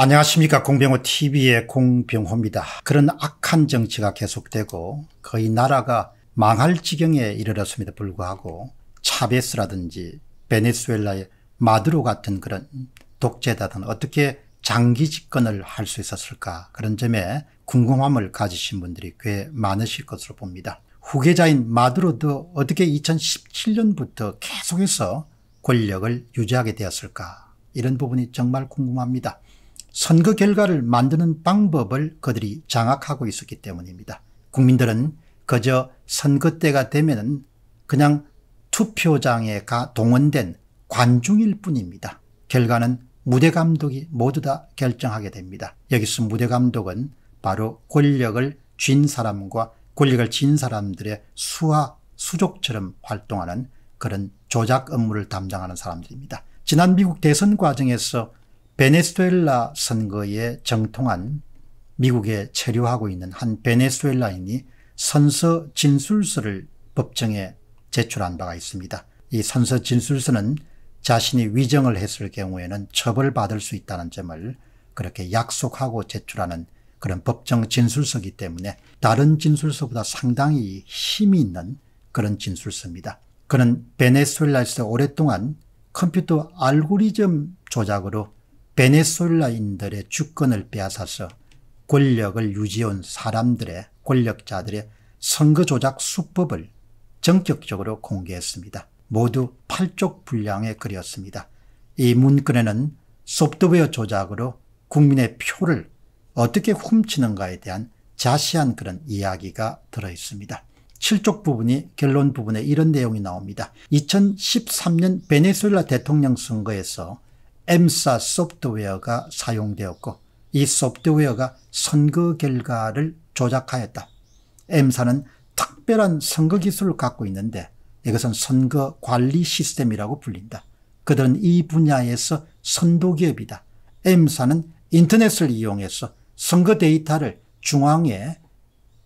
안녕하십니까 공병호 TV의 공병호입니다. 그런 악한 정치가 계속되고 거의 나라가 망할 지경에 이르렀음에도 불구하고 차베스라든지 베네수엘라의 마드로 같은 그런 독재자든 어떻게 장기 집권을 할 수 있었을까 그런 점에 궁금함을 가지신 분들이 꽤 많으실 것으로 봅니다. 후계자인 마드로도 어떻게 2017년부터 계속해서 권력을 유지하게 되었을까 이런 부분이 정말 궁금합니다. 선거 결과를 만드는 방법을 그들이 장악하고 있었기 때문입니다. 국민들은 그저 선거 때가 되면 그냥 투표장에 가 동원된 관중일 뿐입니다. 결과는 무대 감독이 모두 다 결정하게 됩니다. 여기서 무대 감독은 바로 권력을 쥔 사람과 권력을 쥔 사람들의 수하 수족처럼 활동하는 그런 조작 업무를 담당하는 사람들입니다. 지난 미국 대선 과정에서 베네수엘라 선거에 정통한 미국에 체류하고 있는 한 베네수엘라인이 선서 진술서를 법정에 제출한 바가 있습니다. 이 선서 진술서는 자신이 위정을 했을 경우에는 처벌받을 수 있다는 점을 그렇게 약속하고 제출하는 그런 법정 진술서이기 때문에 다른 진술서보다 상당히 힘이 있는 그런 진술서입니다. 그는 베네수엘라에서 오랫동안 컴퓨터 알고리즘 조작으로 베네솔라인들의 주권을 빼앗아서 권력을 유지해온 사람들의 권력자들의 선거 조작 수법을 전격적으로 공개했습니다. 모두 8쪽 분량에 그렸습니다. 이 문건에는 소프트웨어 조작으로 국민의 표를 어떻게 훔치는가에 대한 자세한 그런 이야기가 들어있습니다. 7쪽 부분이 결론 부분에 이런 내용이 나옵니다. 2013년 베네수엘라 대통령 선거에서 엠사 소프트웨어가 사용되었고 이 소프트웨어가 선거 결과를 조작하였다. 엠사는 특별한 선거 기술을 갖고 있는데 이것은 선거 관리 시스템이라고 불린다. 그들은 이 분야에서 선도기업이다. 엠사는 인터넷을 이용해서 선거 데이터를 중앙에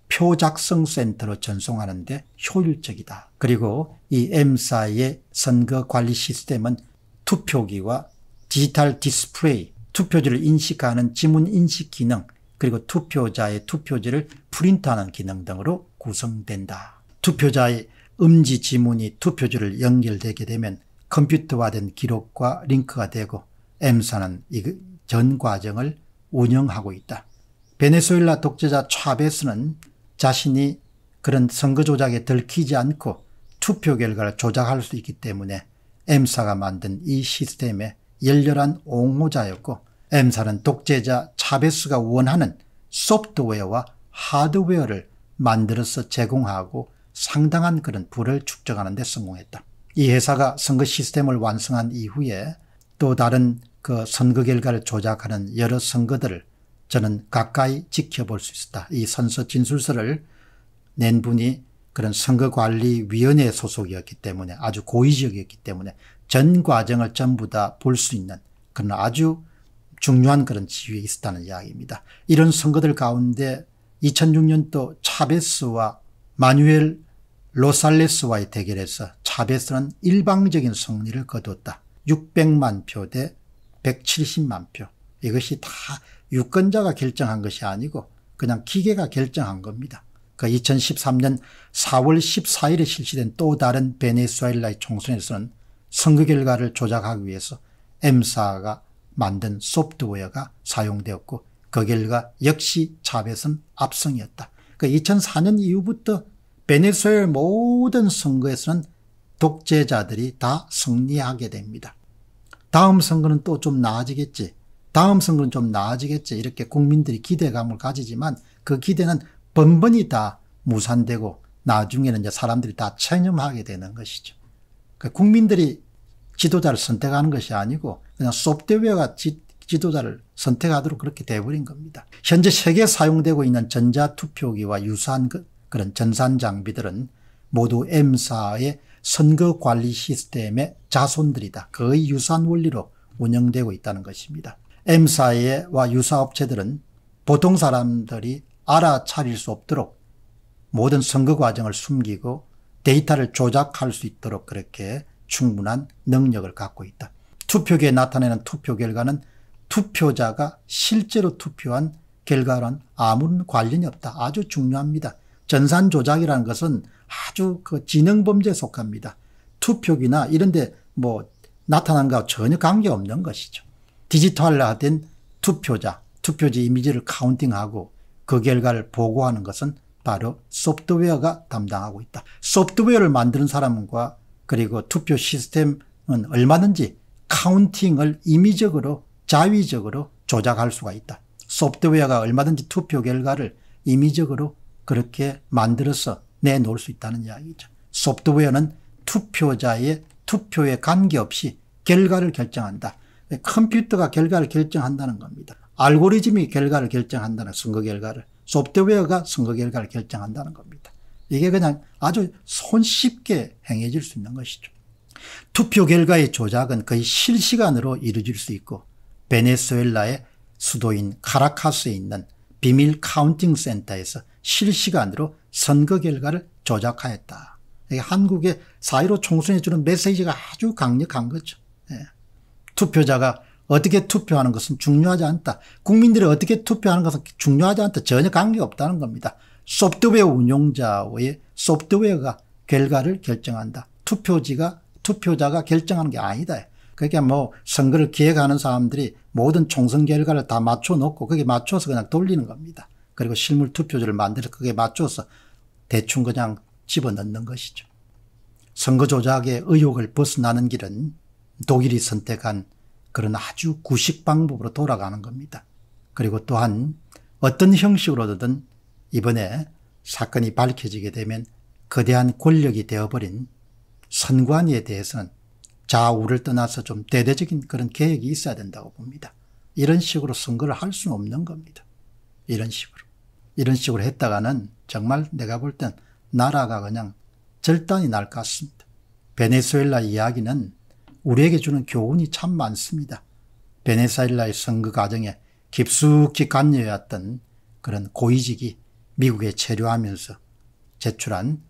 표작성 센터로 전송하는데 효율적이다. 그리고 이 M사의 선거 관리 시스템은 투표기와 디지털 디스플레이, 투표지를 인식하는 지문 인식 기능, 그리고 투표자의 투표지를 프린트하는 기능 등으로 구성된다. 투표자의 음지 지문이 투표지를 연결되게 되면 컴퓨터화된 기록과 링크가 되고 엠사는 이 전 과정을 운영하고 있다. 베네수엘라 독재자 차베스는 자신이 그런 선거 조작에 들키지 않고 투표 결과를 조작할 수 있기 때문에 엠사가 만든 이 시스템에 열렬한 옹호자였고 M사는 독재자 차베스가 원하는 소프트웨어와 하드웨어를 만들어서 제공하고 상당한 그런 부를 축적하는 데 성공했다. 이 회사가 선거 시스템을 완성한 이후에 또 다른 그 선거 결과를 조작하는 여러 선거들을 저는 가까이 지켜볼 수 있었다. 이 선서 진술서를 낸 분이 그런 선거관리위원회 소속이었기 때문에 아주 고위직이었기 때문에 전 과정을 전부 다 볼 수 있는 그런 아주 중요한 그런 지위에 있었다는 이야기입니다. 이런 선거들 가운데 2006년도 차베스와 마뉴엘 로살레스와의 대결에서 차베스는 일방적인 승리를 거뒀다. 600만 표 대 170만 표. 이것이 다 유권자가 결정한 것이 아니고 그냥 기계가 결정한 겁니다. 그 2013년 4월 14일에 실시된 또 다른 베네수엘라의 총선에서는 선거 결과를 조작하기 위해서 M사가 만든 소프트웨어가 사용되었고 그 결과 역시 차벳는 압승이었다. 그 2004년 이후부터 베네수엘 모든 선거에서는 독재자들이 다 승리하게 됩니다. 다음 선거는 또 좀 나아지겠지. 다음 선거는 좀 나아지겠지. 이렇게 국민들이 기대감을 가지지만 그 기대는 번번이 다 무산되고 나중에는 이제 사람들이 다 체념하게 되는 것이죠. 그 국민들이 지도자를 선택하는 것이 아니고 그냥 소프트웨어가 지, 지도자를 선택하도록 그렇게 돼버린 겁니다. 현재 세계 사용되고 있는 전자투표기와 유사한 그, 그런 전산 장비들은 모두 M사의 선거관리 시스템의 자손들이다. 거의 유사한 원리로 운영되고 있다는 것입니다. m 사와 유사업체들은 보통 사람들이 알아차릴 수 없도록 모든 선거 과정을 숨기고 데이터를 조작할 수 있도록 그렇게 충분한 능력을 갖고 있다. 투표기에 나타내는 투표 결과는 투표자가 실제로 투표한 결과는 아무런 관련이 없다. 아주 중요합니다. 전산 조작이라는 것은 아주 그 지능 범죄에 속합니다. 투표기나 이런데 뭐 나타난 것과 전혀 관계없는 것이죠. 디지털화된 투표자, 투표지 이미지를 카운팅하고 그 결과를 보고하는 것은 바로 소프트웨어가 담당하고 있다. 소프트웨어를 만드는 사람과 그리고 투표 시스템은 얼마든지 카운팅을 임의적으로 자위적으로 조작할 수가 있다. 소프트웨어가 얼마든지 투표 결과를 임의적으로 그렇게 만들어서 내놓을 수 있다는 이야기죠. 소프트웨어는 투표자의 투표에 관계없이 결과를 결정한다. 컴퓨터가 결과를 결정한다는 겁니다. 알고리즘이 결과를 결정한다는 선거 결과를. 소프트웨어가 선거 결과를 결정한다는 겁니다. 이게 그냥 아주 손쉽게 행해질 수 있는 것이죠. 투표 결과의 조작은 거의 실시간으로 이루어질 수 있고 베네수엘라의 수도인 카라카스에 있는 비밀 카운팅 센터에서 실시간으로 선거 결과를 조작하였다. 이게 한국의 4.15 총선에 주는 메시지가 아주 강력한 거죠. 예. 투표자가 어떻게 투표하는 것은 중요하지 않다. 국민들이 어떻게 투표하는 것은 중요하지 않다. 전혀 관계없다는 겁니다. 소프트웨어 운용자의 소프트웨어가 결과를 결정한다. 투표지가 투표자가 결정하는 게 아니다. 그게 뭐 선거를 기획하는 사람들이 모든 총선 결과를 다 맞춰놓고 거기에 맞춰서 그냥 돌리는 겁니다. 그리고 실물 투표지를 만들어 그게 맞춰서 대충 그냥 집어넣는 것이죠. 선거 조작의 의혹을 벗어나는 길은 독일이 선택한 그런 아주 구식 방법으로 돌아가는 겁니다. 그리고 또한 어떤 형식으로든 이번에 사건이 밝혀지게 되면 거대한 권력이 되어버린 선관위에 대해서는 좌우를 떠나서 좀 대대적인 그런 계획이 있어야 된다고 봅니다. 이런 식으로 선거를 할 수는 없는 겁니다. 이런 식으로. 이런 식으로 했다가는 정말 내가 볼 땐 나라가 그냥 절단이 날 것 같습니다. 베네수엘라 이야기는 우리에게 주는 교훈이 참 많습니다. 베네사일라의 선거 과정에 깊숙이 관여해왔던 그런 고위직이 미국에 체류하면서 제출한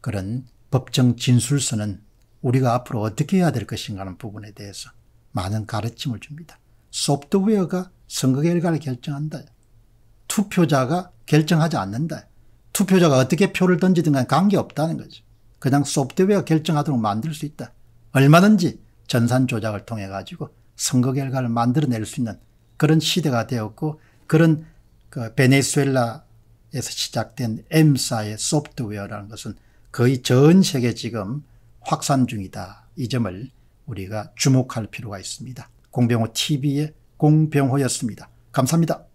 그런 법정 진술서는 우리가 앞으로 어떻게 해야 될 것인가 하는 부분에 대해서 많은 가르침을 줍니다. 소프트웨어가 선거 결과를 결정한다. 투표자가 결정하지 않는다. 투표자가 어떻게 표를 던지든 간 관계없다는 거죠. 그냥 소프트웨어 결정하도록 만들 수 있다. 얼마든지 전산 조작을 통해 가지고 선거 결과를 만들어낼 수 있는 그런 시대가 되었고 그런 그 베네수엘라에서 시작된 M사의 소프트웨어라는 것은 거의 전 세계 지금 확산 중이다. 이 점을 우리가 주목할 필요가 있습니다. 공병호 TV의 공병호였습니다. 감사합니다.